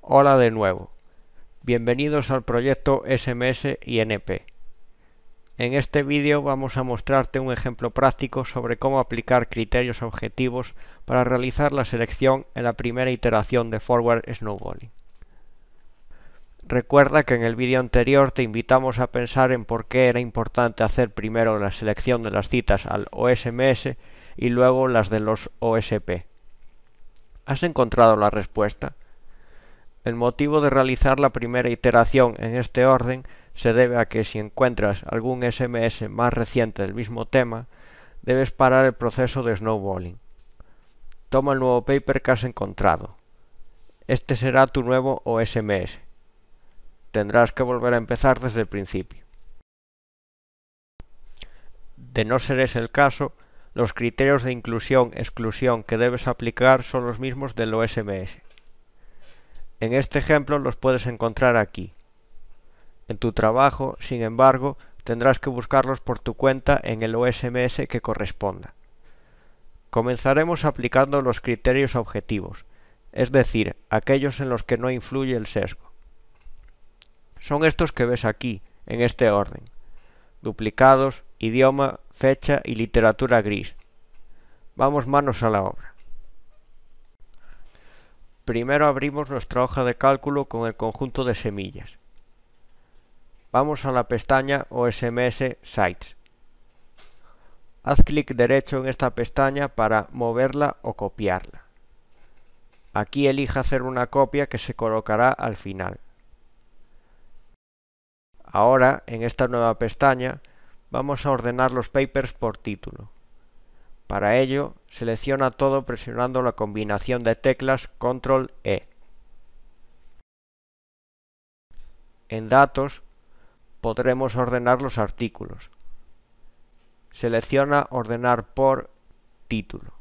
Hola de nuevo. Bienvenidos al proyecto SMS INP. En este vídeo vamos a mostrarte un ejemplo práctico sobre cómo aplicar criterios objetivos para realizar la selección en la primera iteración de Forward Snowballing. Recuerda que en el vídeo anterior te invitamos a pensar en por qué era importante hacer primero la selección de las citas al OSMS y luego las de los OSP. ¿Has encontrado la respuesta? El motivo de realizar la primera iteración en este orden se debe a que si encuentras algún SMS más reciente del mismo tema, debes parar el proceso de snowballing. Toma el nuevo paper que has encontrado. Este será tu nuevo OSMS. Tendrás que volver a empezar desde el principio. De no ser ese el caso, los criterios de inclusión-exclusión que debes aplicar son los mismos del OSMS. En este ejemplo los puedes encontrar aquí. En tu trabajo, sin embargo, tendrás que buscarlos por tu cuenta en el OSMS que corresponda. Comenzaremos aplicando los criterios objetivos, es decir, aquellos en los que no influye el sesgo. Son estos que ves aquí, en este orden. Duplicados, idioma, fecha y literatura gris. Vamos manos a la obra. Primero abrimos nuestra hoja de cálculo con el conjunto de semillas. Vamos a la pestaña OSMS Sites. Haz clic derecho en esta pestaña para moverla o copiarla. Aquí elija hacer una copia que se colocará al final. Ahora, en esta nueva pestaña, vamos a ordenar los papers por título. Para ello, selecciona todo presionando la combinación de teclas Control-E. En Datos, podremos ordenar los artículos. Selecciona Ordenar por título.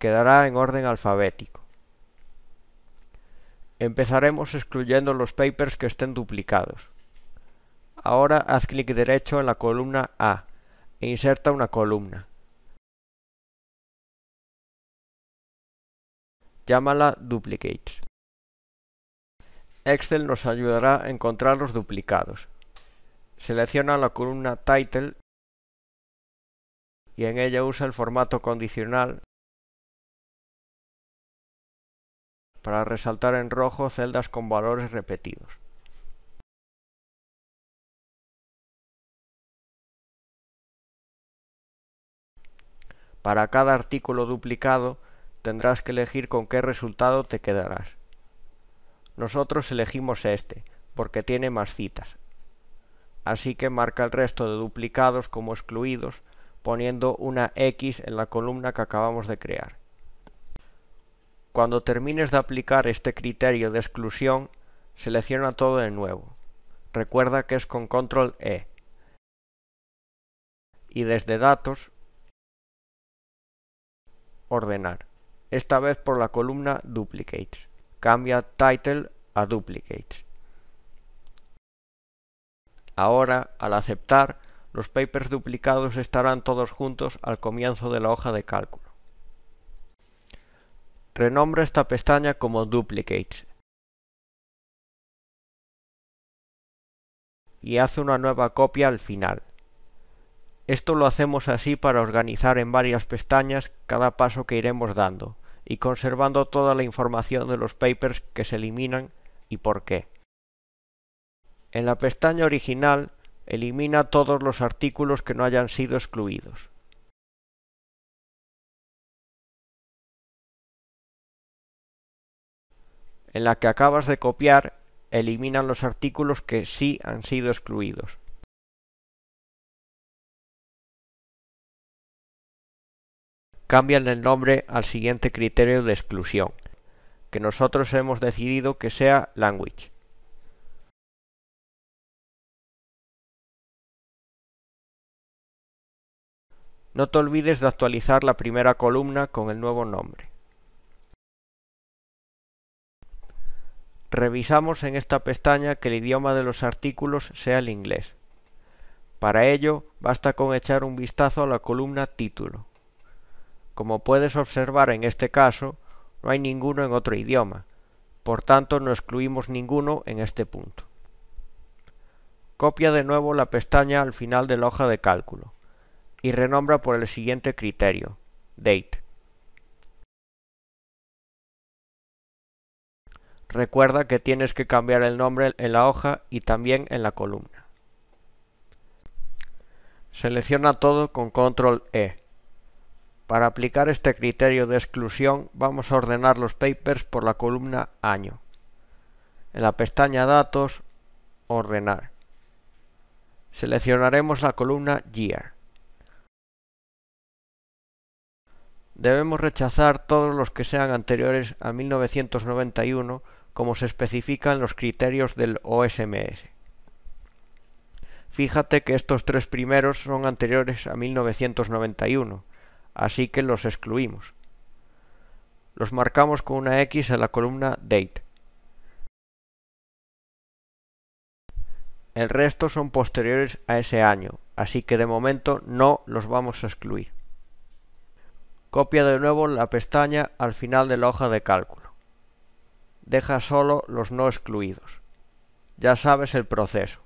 Quedará en orden alfabético. Empezaremos excluyendo los papers que estén duplicados. Ahora haz clic derecho en la columna A e inserta una columna. llámala duplicates. Excel nos ayudará a encontrar los duplicados. Selecciona la columna title y en ella usa el formato condicional para resaltar en rojo celdas con valores repetidos. Para cada artículo duplicado tendrás que elegir con qué resultado te quedarás. Nosotros elegimos este, porque tiene más citas. Así que marca el resto de duplicados como excluidos, poniendo una X en la columna que acabamos de crear. Cuando termines de aplicar este criterio de exclusión, selecciona todo de nuevo. Recuerda que es con control E. Y desde datos, ordenar esta vez por la columna Duplicates. Cambia Title a Duplicates. Ahora, al aceptar, los papers duplicados estarán todos juntos al comienzo de la hoja de cálculo. Renombra esta pestaña como Duplicates y hace una nueva copia al final. Esto lo hacemos así para organizar en varias pestañas cada paso que iremos dando y conservando toda la información de los papers que se eliminan y por qué. En la pestaña original, elimina todos los artículos que no hayan sido excluidos. En la que acabas de copiar, elimina los artículos que sí han sido excluidos. cambian el nombre al siguiente criterio de exclusión, que nosotros hemos decidido que sea language. No te olvides de actualizar la primera columna con el nuevo nombre. Revisamos en esta pestaña que el idioma de los artículos sea el inglés. Para ello, basta con echar un vistazo a la columna título. Como puedes observar en este caso, no hay ninguno en otro idioma, por tanto no excluimos ninguno en este punto. Copia de nuevo la pestaña al final de la hoja de cálculo y renombra por el siguiente criterio, Date. Recuerda que tienes que cambiar el nombre en la hoja y también en la columna. Selecciona todo con Control E. Para aplicar este criterio de exclusión vamos a ordenar los papers por la columna año. En la pestaña datos, ordenar. Seleccionaremos la columna year. Debemos rechazar todos los que sean anteriores a 1991 como se especifican los criterios del OSMS. Fíjate que estos tres primeros son anteriores a 1991 así que los excluimos. Los marcamos con una X en la columna date. El resto son posteriores a ese año, así que de momento no los vamos a excluir. Copia de nuevo la pestaña al final de la hoja de cálculo. Deja solo los no excluidos. Ya sabes el proceso.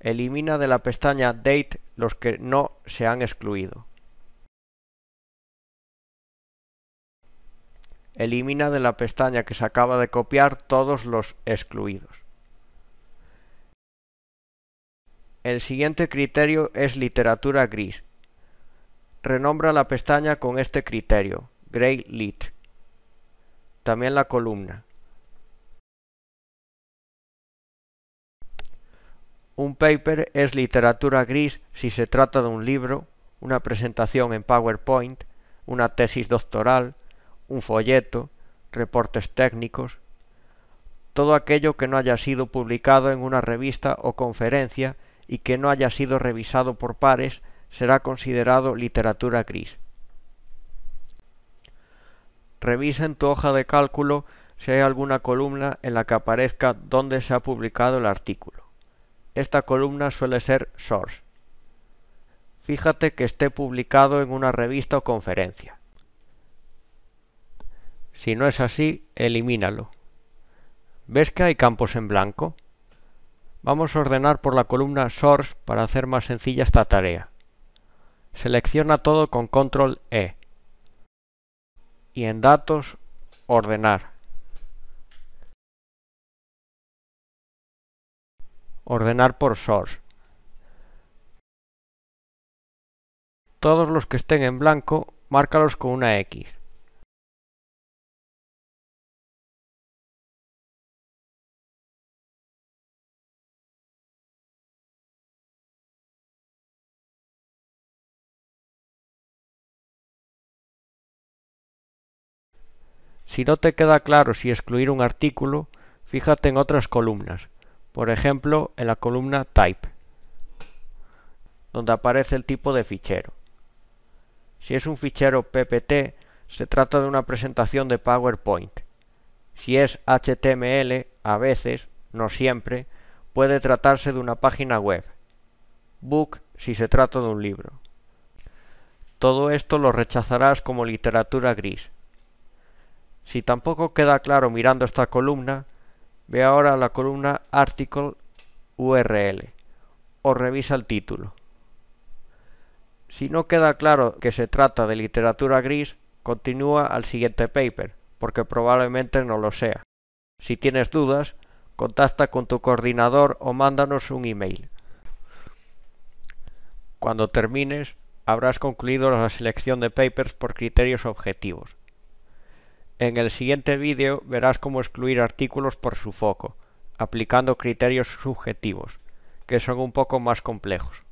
Elimina de la pestaña Date los que no se han excluido. elimina de la pestaña que se acaba de copiar todos los excluidos. El siguiente criterio es literatura gris. Renombra la pestaña con este criterio, Gray Lit. También la columna. Un paper es literatura gris si se trata de un libro, una presentación en PowerPoint, una tesis doctoral, un folleto, reportes técnicos, todo aquello que no haya sido publicado en una revista o conferencia y que no haya sido revisado por pares será considerado literatura gris. Revisa en tu hoja de cálculo si hay alguna columna en la que aparezca dónde se ha publicado el artículo. Esta columna suele ser source. Fíjate que esté publicado en una revista o conferencia. Si no es así, elimínalo. ¿Ves que hay campos en blanco? Vamos a ordenar por la columna Source para hacer más sencilla esta tarea. Selecciona todo con Control E. Y en Datos, Ordenar. Ordenar por Source. Todos los que estén en blanco, márcalos con una X. Si no te queda claro si excluir un artículo, fíjate en otras columnas, por ejemplo en la columna Type, donde aparece el tipo de fichero. Si es un fichero PPT, se trata de una presentación de PowerPoint. Si es HTML, a veces, no siempre, puede tratarse de una página web. Book si se trata de un libro. Todo esto lo rechazarás como literatura gris, si tampoco queda claro mirando esta columna, ve ahora la columna Article URL o revisa el título. Si no queda claro que se trata de literatura gris, continúa al siguiente paper, porque probablemente no lo sea. Si tienes dudas, contacta con tu coordinador o mándanos un email. Cuando termines, habrás concluido la selección de papers por criterios objetivos. En el siguiente vídeo verás cómo excluir artículos por su foco, aplicando criterios subjetivos, que son un poco más complejos.